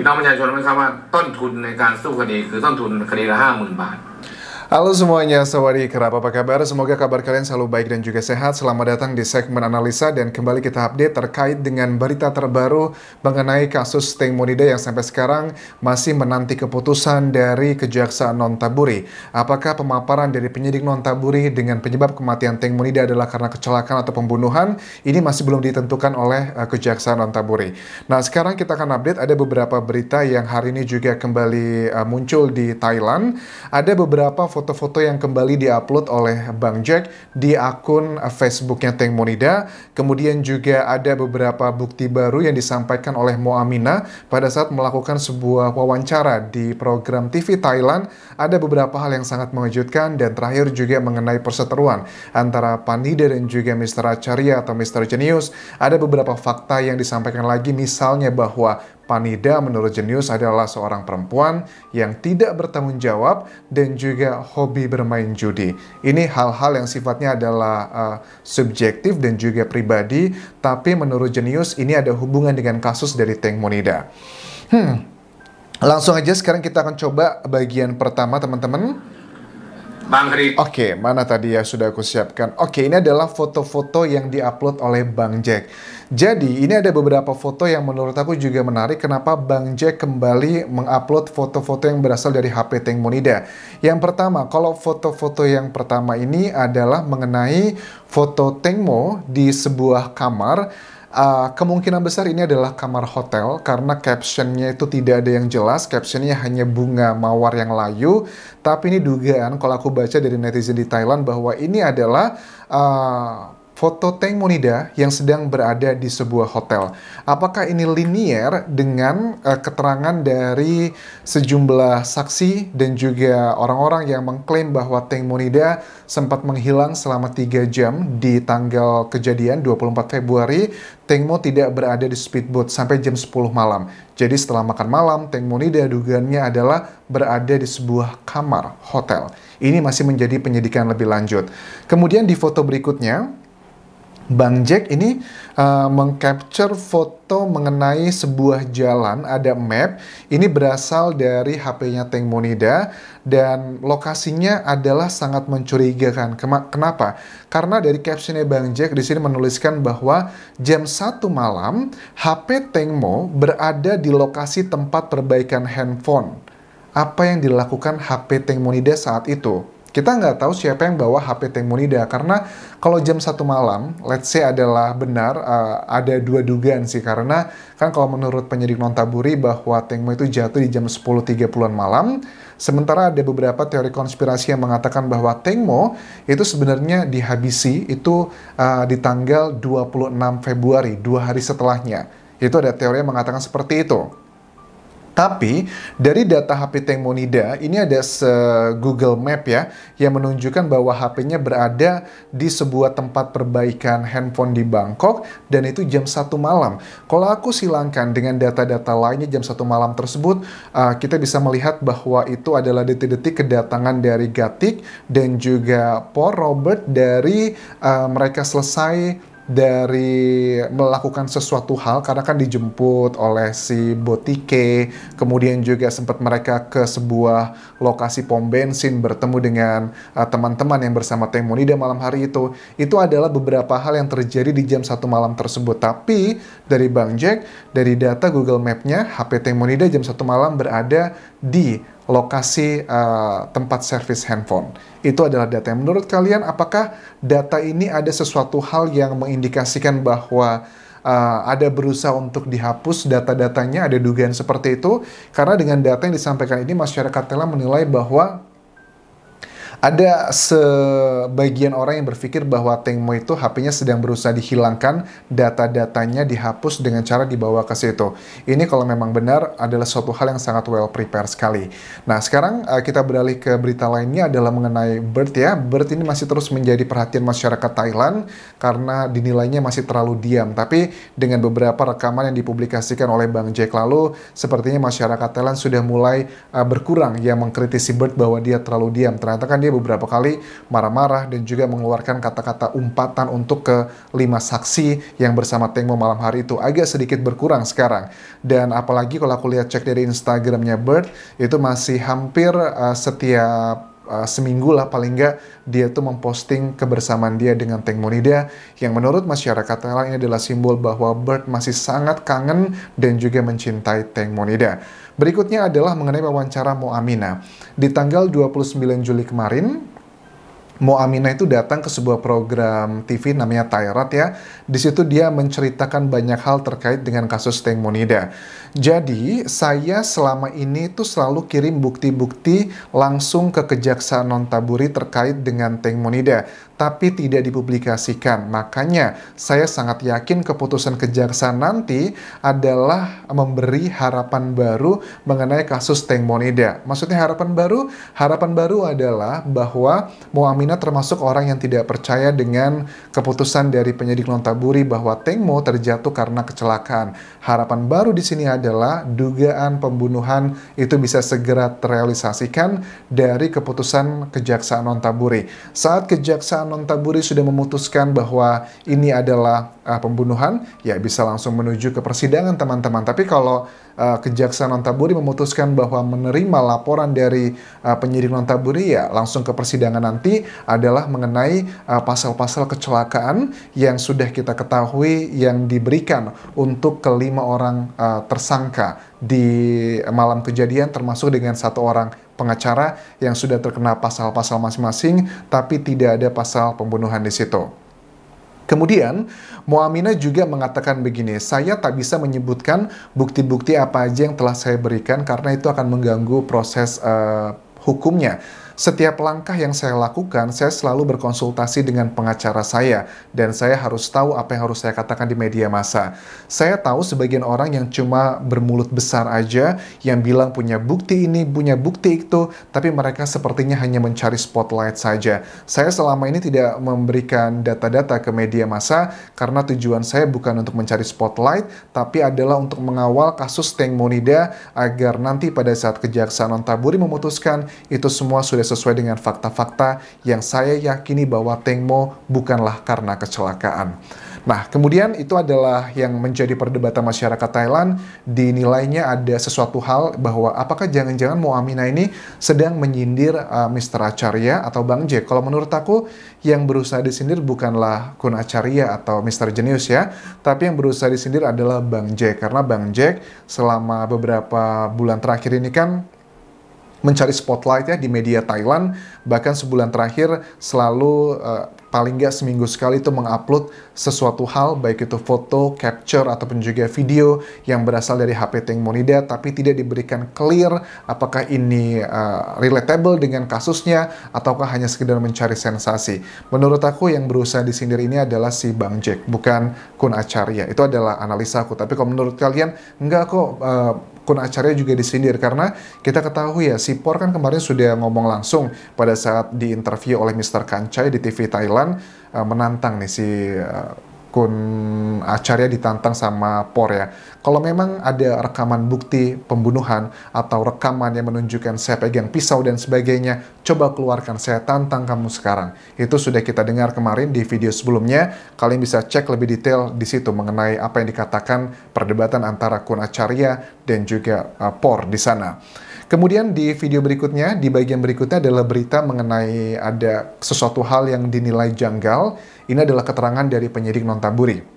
พี่น้องประชาชนไม่ทราบว่าต้นทุนในการสู้คดีคือต้นทุนคดีละห้าหมื่นบาท Halo semuanya, sawari kerap apa kabar? Semoga kabar kalian selalu baik dan juga sehat. Selamat datang di segmen analisa dan kembali kita update terkait dengan berita terbaru mengenai kasus Teng Monida yang sampai sekarang masih menanti keputusan dari Kejaksaan Nontaburi. Apakah pemaparan dari penyidik Nontaburi dengan penyebab kematian Teng Monida adalah karena kecelakaan atau pembunuhan? Ini masih belum ditentukan oleh eh, Kejaksaan Nontaburi. Nah, sekarang kita akan update ada beberapa berita yang hari ini juga kembali eh, muncul di Thailand. Ada beberapa foto-foto yang kembali diupload oleh Bang Jack di akun Facebooknya Teng Monida. Kemudian juga ada beberapa bukti baru yang disampaikan oleh Moamina pada saat melakukan sebuah wawancara di program TV Thailand. Ada beberapa hal yang sangat mengejutkan dan terakhir juga mengenai perseteruan antara Panida dan juga Mr. Acharya atau Mr. Genius. Ada beberapa fakta yang disampaikan lagi misalnya bahwa Panida menurut Jenius adalah seorang perempuan yang tidak bertanggung jawab dan juga hobi bermain judi. Ini hal-hal yang sifatnya adalah uh, subjektif dan juga pribadi, tapi menurut Jenius ini ada hubungan dengan kasus dari Tank Monida. Hmm, langsung aja sekarang kita akan coba bagian pertama teman-teman. Bang Rik. Oke, okay, mana tadi ya sudah aku siapkan. Oke, okay, ini adalah foto-foto yang diupload oleh Bang Jack. Jadi, ini ada beberapa foto yang menurut aku juga menarik kenapa Bang Jack kembali mengupload foto-foto yang berasal dari HP Tank Monida. Yang pertama, kalau foto-foto yang pertama ini adalah mengenai foto Tengmo di sebuah kamar Uh, kemungkinan besar ini adalah kamar hotel karena captionnya itu tidak ada yang jelas, captionnya hanya bunga mawar yang layu. Tapi ini dugaan kalau aku baca dari netizen di Thailand bahwa ini adalah uh, foto Teng Monida yang sedang berada di sebuah hotel. Apakah ini linier dengan uh, keterangan dari sejumlah saksi dan juga orang-orang yang mengklaim bahwa Teng Monida sempat menghilang selama tiga jam di tanggal kejadian 24 Februari, Tengmo tidak berada di speedboat sampai jam 10 malam. Jadi setelah makan malam, Teng Monida dugaannya adalah berada di sebuah kamar hotel. Ini masih menjadi penyidikan lebih lanjut. Kemudian di foto berikutnya, Bang Jack ini uh, mengcapture foto mengenai sebuah jalan, ada map. Ini berasal dari HP-nya Teng Monida dan lokasinya adalah sangat mencurigakan. Kenapa? Karena dari captionnya Bang Jack di sini menuliskan bahwa jam satu malam HP Teng Mo berada di lokasi tempat perbaikan handphone. Apa yang dilakukan HP Teng Monida saat itu? kita nggak tahu siapa yang bawa HP Temunida karena kalau jam satu malam, let's say adalah benar uh, ada dua dugaan sih karena kan kalau menurut penyidik Nontaburi bahwa Tengmo itu jatuh di jam 10.30-an malam, sementara ada beberapa teori konspirasi yang mengatakan bahwa Tengmo itu sebenarnya dihabisi itu uh, di tanggal 26 Februari, dua hari setelahnya. Itu ada teori yang mengatakan seperti itu. Tapi dari data HP Tengmonida ini ada se Google Map ya yang menunjukkan bahwa HP-nya berada di sebuah tempat perbaikan handphone di Bangkok dan itu jam 1 malam. Kalau aku silangkan dengan data-data lainnya jam 1 malam tersebut uh, kita bisa melihat bahwa itu adalah detik-detik kedatangan dari Gatik dan juga Paul Robert dari uh, mereka selesai dari melakukan sesuatu hal karena kan dijemput oleh si Botike, kemudian juga sempat mereka ke sebuah lokasi pom bensin bertemu dengan teman eh, teman-teman yang bersama Temonida malam hari itu. Itu adalah beberapa hal yang terjadi di jam satu malam tersebut. Tapi dari Bang Jack, dari data Google Map-nya, HP Temonida jam satu malam berada di lokasi uh, tempat servis handphone. Itu adalah data. yang Menurut kalian, apakah data ini ada sesuatu hal yang mengindikasikan bahwa uh, ada berusaha untuk dihapus data-datanya? Ada dugaan seperti itu? Karena dengan data yang disampaikan ini, masyarakat telah menilai bahwa ada sebagian orang yang berpikir bahwa Tengmo itu HP-nya sedang berusaha dihilangkan, data-datanya dihapus dengan cara dibawa ke situ. Ini kalau memang benar adalah suatu hal yang sangat well prepared sekali. Nah, sekarang eh, kita beralih ke berita lainnya adalah mengenai Bird ya. Bird ini masih terus menjadi perhatian masyarakat Thailand karena dinilainya masih terlalu diam. Tapi dengan beberapa rekaman yang dipublikasikan oleh Bang Jack lalu, sepertinya masyarakat Thailand sudah mulai eh, berkurang yang mengkritisi Bird bahwa dia terlalu diam. Ternyata kan dia dia beberapa kali marah-marah dan juga mengeluarkan kata-kata umpatan untuk ke lima saksi yang bersama Tengmo malam hari itu agak sedikit berkurang sekarang. Dan apalagi kalau aku lihat cek dari Instagramnya Bird, itu masih hampir uh, setiap eh, seminggu lah paling nggak dia tuh memposting kebersamaan dia dengan Teng Monida yang menurut masyarakat Thailand ini adalah simbol bahwa Bird masih sangat kangen dan juga mencintai Teng Monida. Berikutnya adalah mengenai wawancara Moamina. Di tanggal 29 Juli kemarin, Mo Aminah itu datang ke sebuah program TV namanya Tayrat ya. Di situ dia menceritakan banyak hal terkait dengan kasus Teng Monida. Jadi saya selama ini tuh selalu kirim bukti-bukti langsung ke Kejaksaan Nontaburi terkait dengan Teng Monida, tapi tidak dipublikasikan. Makanya saya sangat yakin keputusan Kejaksaan nanti adalah memberi harapan baru mengenai kasus Teng Monida. Maksudnya harapan baru, harapan baru adalah bahwa Mo Amina Pertamina termasuk orang yang tidak percaya dengan keputusan dari penyidik Lontaburi bahwa Tengmo terjatuh karena kecelakaan. Harapan baru di sini adalah dugaan pembunuhan itu bisa segera terrealisasikan dari keputusan Kejaksaan Lontaburi. Saat Kejaksaan Lontaburi sudah memutuskan bahwa ini adalah uh, pembunuhan, ya bisa langsung menuju ke persidangan teman-teman. Tapi kalau uh, kejaksaan Nontaburi memutuskan bahwa menerima laporan dari uh, penyidik Nontaburi, ya langsung ke persidangan nanti adalah mengenai pasal-pasal uh, kecelakaan yang sudah kita ketahui yang diberikan untuk kelima orang uh, tersangka di malam kejadian termasuk dengan satu orang pengacara yang sudah terkena pasal-pasal masing-masing tapi tidak ada pasal pembunuhan di situ. Kemudian, Muamina juga mengatakan begini, saya tak bisa menyebutkan bukti-bukti apa aja yang telah saya berikan karena itu akan mengganggu proses uh, hukumnya. Setiap langkah yang saya lakukan, saya selalu berkonsultasi dengan pengacara saya dan saya harus tahu apa yang harus saya katakan di media massa. Saya tahu sebagian orang yang cuma bermulut besar aja, yang bilang punya bukti ini, punya bukti itu, tapi mereka sepertinya hanya mencari spotlight saja. Saya selama ini tidak memberikan data-data ke media massa karena tujuan saya bukan untuk mencari spotlight, tapi adalah untuk mengawal kasus Teng Monida agar nanti pada saat kejaksaan Ontaburi memutuskan itu semua sudah sesuai dengan fakta-fakta yang saya yakini bahwa Tengmo bukanlah karena kecelakaan. Nah, kemudian itu adalah yang menjadi perdebatan masyarakat Thailand. Dinilainya ada sesuatu hal bahwa apakah jangan-jangan Muamina ini sedang menyindir uh, eh, Mr. Acharya atau Bang J. Kalau menurut aku, yang berusaha disindir bukanlah Kun Acharya atau Mr. Genius ya, tapi yang berusaha disindir adalah Bang J. Karena Bang J selama beberapa bulan terakhir ini kan mencari spotlight ya di media Thailand bahkan sebulan terakhir selalu uh, paling nggak seminggu sekali itu mengupload sesuatu hal baik itu foto, capture ataupun juga video yang berasal dari HP Teng Monida tapi tidak diberikan clear apakah ini uh, relatable dengan kasusnya ataukah hanya sekedar mencari sensasi. Menurut aku yang berusaha disindir ini adalah si Bang Jack bukan Kun Acarya. Itu adalah analisa aku tapi kalau menurut kalian nggak kok uh, akun acaranya juga disindir karena kita ketahui ya si Por kan kemarin sudah ngomong langsung pada saat diinterview oleh Mr. Kancai di TV Thailand eh, menantang nih si eh, akun Acarya ditantang sama Por ya. Kalau memang ada rekaman bukti pembunuhan atau rekaman yang menunjukkan saya pegang pisau dan sebagainya, coba keluarkan saya tantang kamu sekarang. Itu sudah kita dengar kemarin di video sebelumnya. Kalian bisa cek lebih detail di situ mengenai apa yang dikatakan perdebatan antara Kun Acarya dan juga uh, Por di sana. Kemudian di video berikutnya, di bagian berikutnya adalah berita mengenai ada sesuatu hal yang dinilai janggal ini adalah keterangan dari penyidik Nontaburi.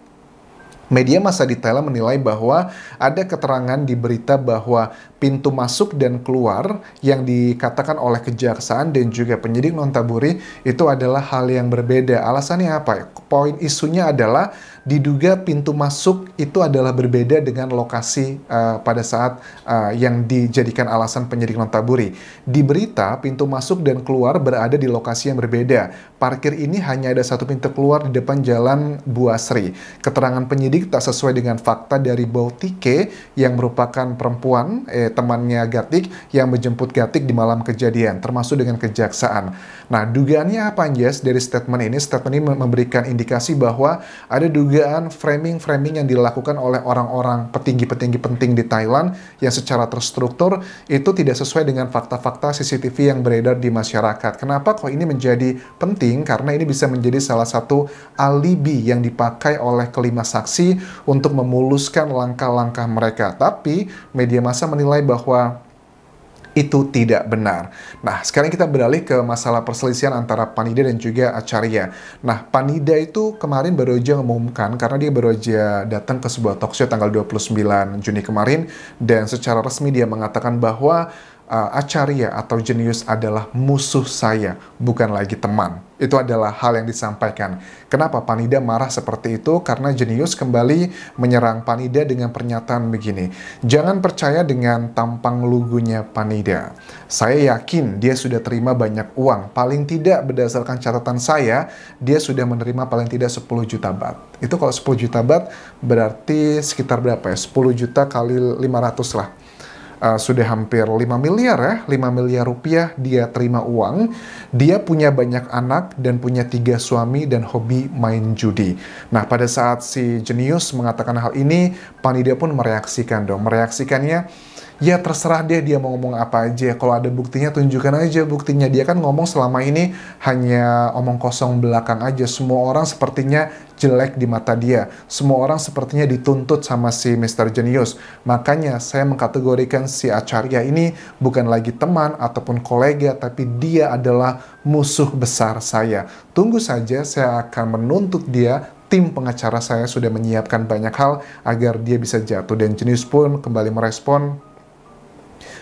Media masa di Thailand menilai bahwa ada keterangan di berita bahwa pintu masuk dan keluar yang dikatakan oleh kejaksaan dan juga penyidik nontaburi itu adalah hal yang berbeda. Alasannya apa? Poin isunya adalah diduga pintu masuk itu adalah berbeda dengan lokasi uh, pada saat uh, yang dijadikan alasan penyidik nontaburi. Di berita, pintu masuk dan keluar berada di lokasi yang berbeda. Parkir ini hanya ada satu pintu keluar di depan jalan Buasri. Keterangan penyidik tak sesuai dengan fakta dari Bautike yang merupakan perempuan, eh, temannya Gatik, yang menjemput Gatik di malam kejadian, termasuk dengan kejaksaan. Nah, dugaannya apa, Anjas, dari statement ini? Statement ini memberikan indikasi bahwa ada dugaan dugaan framing-framing yang dilakukan oleh orang-orang petinggi-petinggi penting di Thailand yang secara terstruktur itu tidak sesuai dengan fakta-fakta CCTV yang beredar di masyarakat. Kenapa kok ini menjadi penting? Karena ini bisa menjadi salah satu alibi yang dipakai oleh kelima saksi untuk memuluskan langkah-langkah mereka. Tapi media massa menilai bahwa itu tidak benar. Nah, sekarang kita beralih ke masalah perselisihan antara Panida dan juga Acarya. Nah, Panida itu kemarin baru aja mengumumkan karena dia baru aja datang ke sebuah talkshow tanggal 29 Juni kemarin dan secara resmi dia mengatakan bahwa uh, eh, acarya atau jenius adalah musuh saya, bukan lagi teman. Itu adalah hal yang disampaikan. Kenapa Panida marah seperti itu? Karena jenius kembali menyerang Panida dengan pernyataan begini. Jangan percaya dengan tampang lugunya Panida. Saya yakin dia sudah terima banyak uang. Paling tidak berdasarkan catatan saya, dia sudah menerima paling tidak 10 juta bat. Itu kalau 10 juta bat berarti sekitar berapa ya? 10 juta kali 500 lah uh, sudah hampir 5 miliar ya, 5 miliar rupiah dia terima uang. Dia punya banyak anak dan punya tiga suami dan hobi main judi. Nah, pada saat si jenius mengatakan hal ini, panida pun mereaksikan dong. Mereaksikannya ya terserah deh dia mau ngomong apa aja kalau ada buktinya tunjukkan aja buktinya dia kan ngomong selama ini hanya omong kosong belakang aja semua orang sepertinya jelek di mata dia semua orang sepertinya dituntut sama si Mr. Genius makanya saya mengkategorikan si Acarya ini bukan lagi teman ataupun kolega tapi dia adalah musuh besar saya tunggu saja saya akan menuntut dia tim pengacara saya sudah menyiapkan banyak hal agar dia bisa jatuh dan jenius pun kembali merespon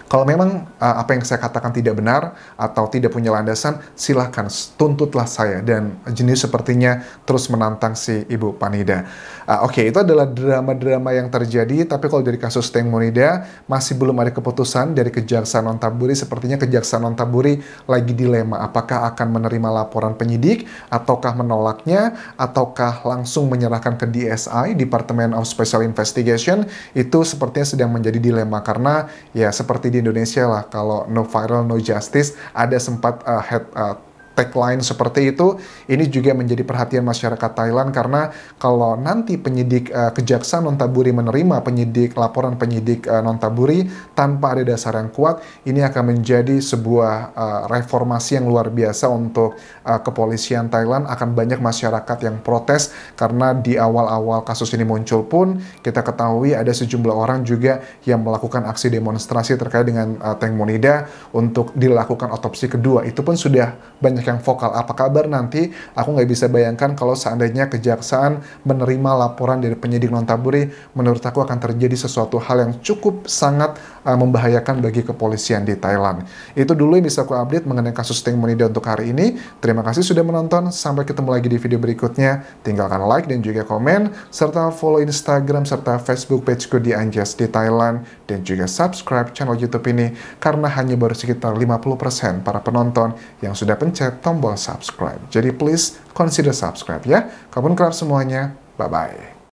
kalau memang uh, apa yang saya katakan tidak benar atau tidak punya landasan, silahkan tuntutlah saya. Dan jenis sepertinya terus menantang si Ibu Panida. Uh, Oke, okay, itu adalah drama-drama yang terjadi, tapi kalau dari kasus Teng Monida, masih belum ada keputusan dari Kejaksaan Nontaburi. Sepertinya Kejaksaan Nontaburi lagi dilema apakah akan menerima laporan penyidik, ataukah menolaknya, ataukah langsung menyerahkan ke DSI, Departemen of Special Investigation, itu sepertinya sedang menjadi dilema karena ya seperti di di Indonesia lah kalau no viral no justice ada sempat uh, head uh, tagline seperti itu ini juga menjadi perhatian masyarakat Thailand karena kalau nanti penyidik uh, kejaksaan nontaburi menerima penyidik laporan penyidik uh, nontaburi tanpa ada dasar yang kuat ini akan menjadi sebuah uh, reformasi yang luar biasa untuk uh, kepolisian Thailand akan banyak masyarakat yang protes karena di awal-awal kasus ini muncul pun kita ketahui ada sejumlah orang juga yang melakukan aksi demonstrasi terkait dengan uh, Teng Monida untuk dilakukan otopsi kedua itu pun sudah banyak yang vokal. Apa kabar nanti? Aku nggak bisa bayangkan kalau seandainya kejaksaan menerima laporan dari penyidik non taburi menurut aku akan terjadi sesuatu hal yang cukup sangat uh, membahayakan bagi kepolisian di Thailand. Itu dulu yang bisa aku update mengenai kasus Teng Monida untuk hari ini. Terima kasih sudah menonton. Sampai ketemu lagi di video berikutnya. Tinggalkan like dan juga komen, serta follow Instagram serta Facebook pageku di Anjas di Thailand, dan juga subscribe channel YouTube ini, karena hanya baru sekitar 50% para penonton yang sudah pencet tekan tombol subscribe. Jadi please consider subscribe ya. Kapan kerap semuanya. Bye-bye.